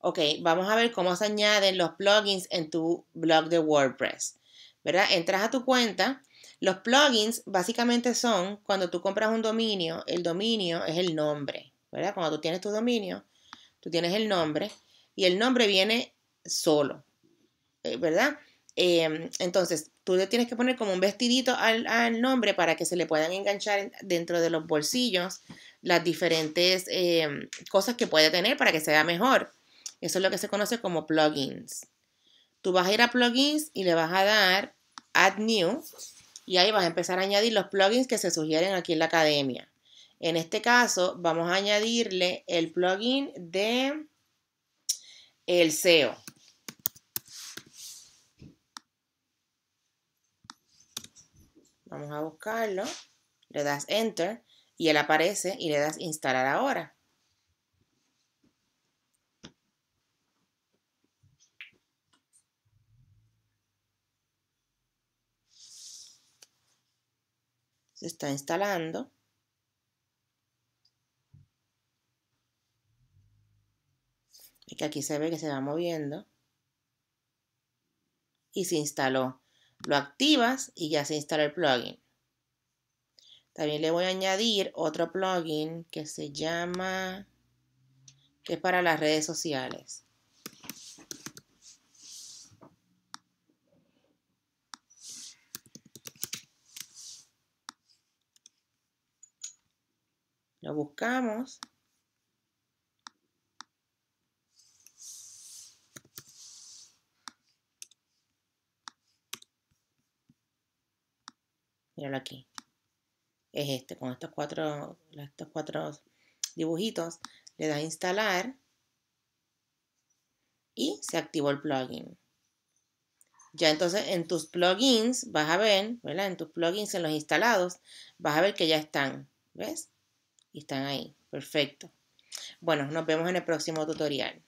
Ok, vamos a ver cómo se añaden los plugins en tu blog de WordPress. ¿Verdad? Entras a tu cuenta. Los plugins básicamente son cuando tú compras un dominio, el dominio es el nombre. ¿Verdad? Cuando tú tienes tu dominio, tú tienes el nombre y el nombre viene solo. Eh, ¿Verdad? Em, entonces, tú le tienes que poner como un vestidito al, nombre para que se le puedan enganchar dentro de los bolsillos las diferentes em, cosas que puede tener para que sea mejor. Eso es lo que se conoce como plugins. Tú vas a ir a plugins y le vas a dar Add New y ahí vas a empezar a añadir los plugins que se sugieren aquí en la academia. En este caso, vamos a añadirle el plugin de el SEO. Vamos a buscarlo, le das Enter y él aparece y le das Instalar ahora. se está instalando. que aquí se ve que se va moviendo. Y se instaló. Lo activas y ya se instala el plugin. También le voy a añadir otro plugin que se llama, que es para las redes sociales. Lo buscamos. Míralo aquí. Es este, con estos cuatro, estos cuatro dibujitos. Le das a instalar. Y se activó el plugin. Ya entonces en tus plugins vas a ver, ¿verdad? En tus plugins, en los instalados, vas a ver que ya están. ¿Ves? y están ahí. Perfecto. Bueno, nos vemos en el próximo tutorial.